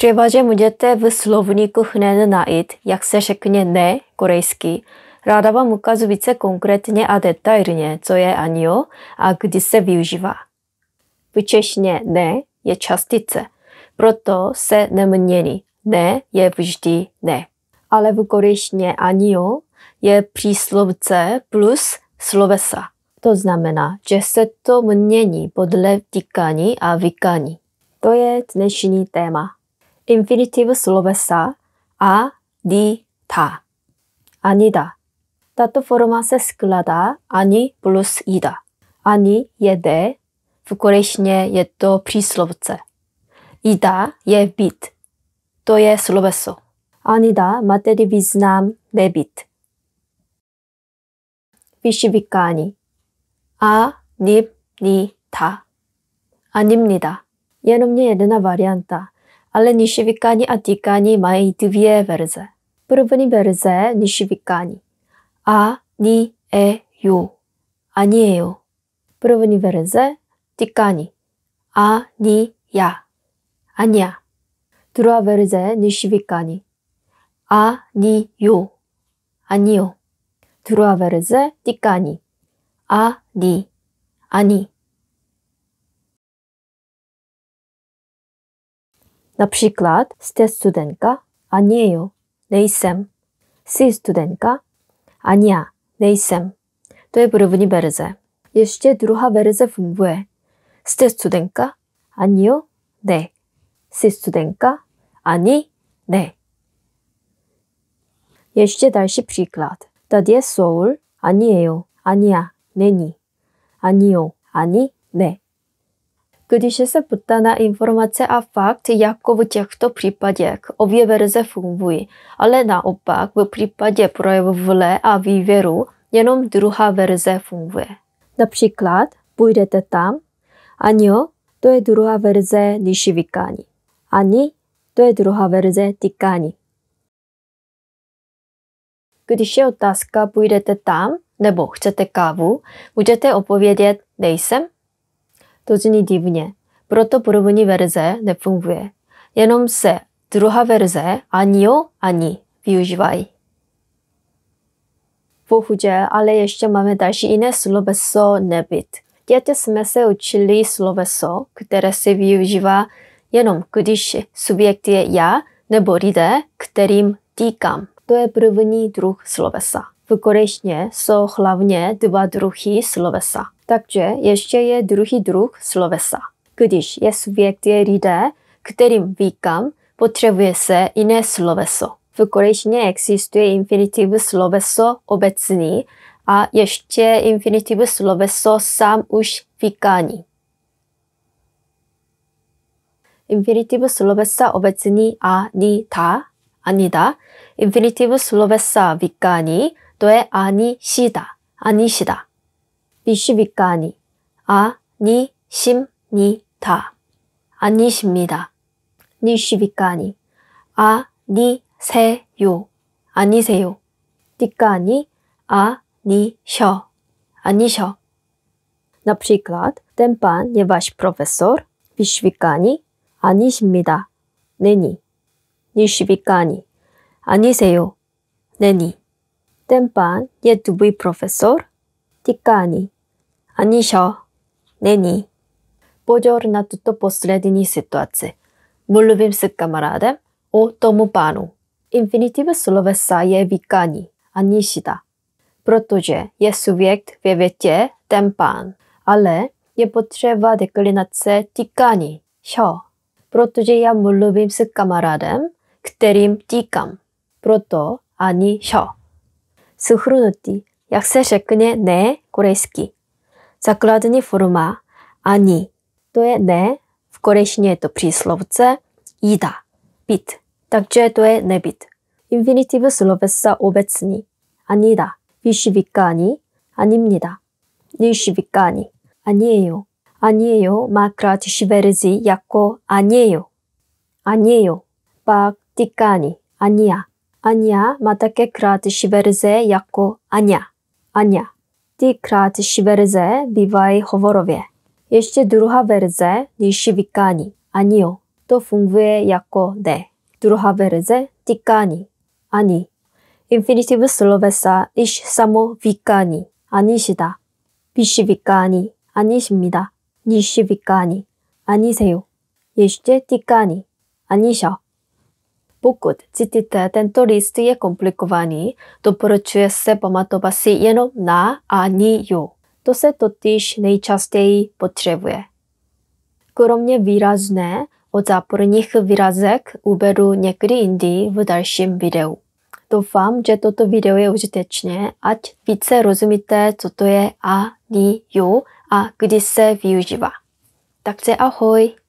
Třeba, že můžete v slovníku hned najít, jak se řekne ne korejsky. Ráda vám ukážu více konkrétně a detailně, co je anio a kdy se využívá. V češně ne je částice, proto se nemění. Ne je vždy ne. Ale v korejštině anio je příslovce plus slovesa. To znamená, že se to mění podle týkání a vykání. To je dnešní téma. i i n n f 인피니티브 슬로베사 아, 니, 다 아니다 따토 포르마세 스클라다 아니 플러스 이다 아니 예데 네. 부코레시네 예또 프리슬로브체 이다 예 비트 또예 슬로베소 아니다 마테리 비즈남 네 비트 피시비카니 아, 닙, 니, 다 아닙니다 예놈니 에르나 바리안타 ale tikani Atikani mają dwie wersje. První verze Nishivikani. A, ni, e, ju. Anieju. První verze Tikani. A, ni, ja. ya. Druga wersja Nishivikani. A, ni, ju. Anio. Druga wersja Tikani. A, ni. Ani. Na p r z y k l a d ste studentka a 아니에요. n e 음 Si s e m studentka Ania, 아니야. s e m To j e p t r v w n i berze. Jeszcze d r u h a berze funguje. Ste studentka a n i 아니요. 네. Si studentka Ani, n e s z c z e dalszy p r z y k l a d To jest o u l a Seoul. 아 n e n 아 Ani 니 o ani ne. Když se ptá na informace a fakt, jako v těchto případech obě verze fungují, ale naopak v případě projevu vle a vývěru jenom druhá verze funguje. Například, půjdete tam? Ano, to je druhá verze než vykání. Ani, to je druhá verze tykání. Když je otázka půjdete tam nebo chcete kávu, můžete odpovědět nejsem zní divně. Proto první verze nefunguje. Jenom se druhá verze 아니요, ani využívají. Bohužel, ale ještě máme další jiné sloveso nebyt. Děti jsme se učili sloveso, které se využívá jenom když subjekt je já nebo lidé, kterým týkám. To je první druh slovesa. V jsou hlavně dva druhy slovesa. Takže ještě je druhý druh slovesa. Když je subjekt je lidé, kterým říkám, potřebuje se jiné sloveso. V korejštině existuje infinitiv sloveso obecný a ještě infinitiv sloveso sám už obecný a ni ta, ani da. Infinitiv slovesa 위까니 또의 아니시다. 아니시다. 미시비까니 아니십니다. 아니십니다. 니시비까니 아니세요. 아니세요. 니까니 아니셔. 아니셔. 납시 przykład, ten p a 비 nie w 아니십니다. 네니 니시비까니, 아니세요, 네니 ten pán je tvůj profesor? Tikani. Ani šo. Není. Pozor na tuto poslední situaci. Mluvím s kamarádem o tomu pánu. Infinitiv slovesa je vykání. ani šita. Protože je subjekt ve větě ten pán. Ale je potřeba deklinace tikani, šo. Protože já mluvím s kamarádem, kterým tíkám. Proto ani šo схрунути, jak se řekne ne korejsky. Základní forma ani, to je ne, v korejštině je to příslovce jída, být, takže to je nebyt. Infinitiv slovesa obecný, 아니다, 비시비까니, 아닙니다, 니시비까니, 아니에요, 아니에요, 마크라티시베르지, 야코, 아니에요, 아니에요, 박디까니, 아니야. Ania má také krátké šiverze jako Ania. Ania. Ty krátké šiverze bývají hovorově. Ještě druhá verze, když vykání. Anio. To funguje jako de. Druhá verze, tykání. Ani. Infinitiv slovesa již samo vykání. 아니시다. 비시비까니 아니십니다. 니시비까니 아니세요. 예시제 띠까니 아니셔. Pokud cítíte tento list je komplikovaný, doporučuje se pamatovat si jenom na a ni ju. To se totiž nejčastěji potřebuje. Kromě výrazné od záporných výrazek uberu někdy jindy v dalším videu. Doufám, že toto video je užitečné, ať více rozumíte, co to je a ni ju a kdy se využívá. Takže ahoj!